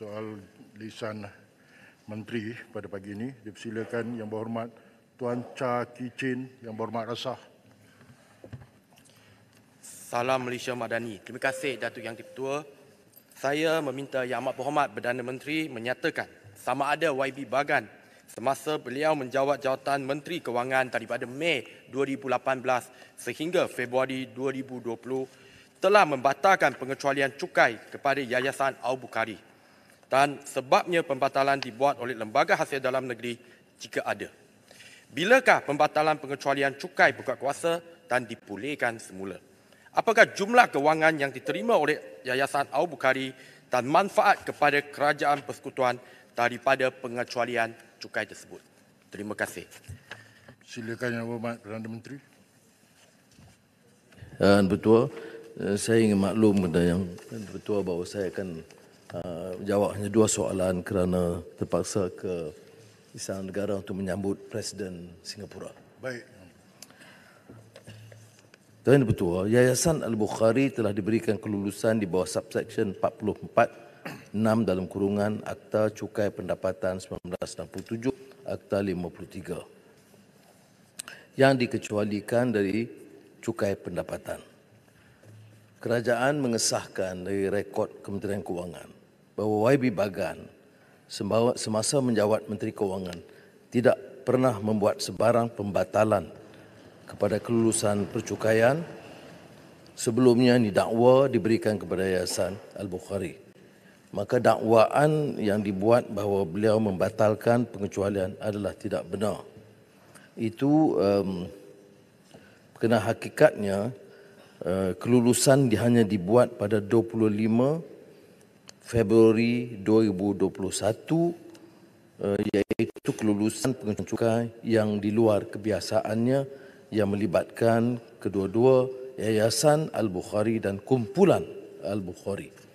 soal lisan menteri pada pagi ini. Dipersilakan yang berhormat Tuan Cha Ki yang berhormat Rasah. Salam Malaysia Madani. Terima kasih Datuk Yang Ketua. Saya meminta Yang Amat Berhormat Perdana Menteri menyatakan sama ada YB Bagan semasa beliau menjawat jawatan Menteri Kewangan daripada Mei 2018 sehingga Februari 2020 telah membatalkan pengecualian cukai kepada Yayasan Al Bukhari dan sebabnya pembatalan dibuat oleh lembaga hasil dalam negeri jika ada. Bilakah pembatalan pengecualian cukai buka kuasa dan dipulihkan semula? Apakah jumlah kewangan yang diterima oleh Yayasan Abu Bukhari dan manfaat kepada kerajaan persekutuan daripada pengecualian cukai tersebut? Terima kasih. Silakan Yang Berhormat Perdana Menteri. Eh, Tuan Pertua, eh, saya ingin maklum kepada Yang Pertua bahawa saya akan Uh, jawab hanya dua soalan kerana terpaksa ke Istana Negara untuk menyambut Presiden Singapura. Baik. Tuan Ketua, Yayasan Al-Bukhari telah diberikan kelulusan di bawah subsection 44 6 dalam kurungan Akta Cukai Pendapatan 1967 Akta 53 yang dikecualikan dari cukai pendapatan. Kerajaan mengesahkan dari rekod Kementerian Kewangan bahawa YB Bagan semasa menjawat Menteri Kewangan tidak pernah membuat sebarang pembatalan kepada kelulusan percukaian sebelumnya ini dakwa diberikan kepada Yayasan Al-Bukhari. Maka dakwaan yang dibuat bahawa beliau membatalkan pengecualian adalah tidak benar. Itu um, kena hakikatnya uh, kelulusan hanya dibuat pada 25 Februari 2021 uh, eh, iaitu kelulusan pengajian yang di luar kebiasaannya yang melibatkan kedua-dua Yayasan Al-Bukhari dan Kumpulan Al-Bukhari.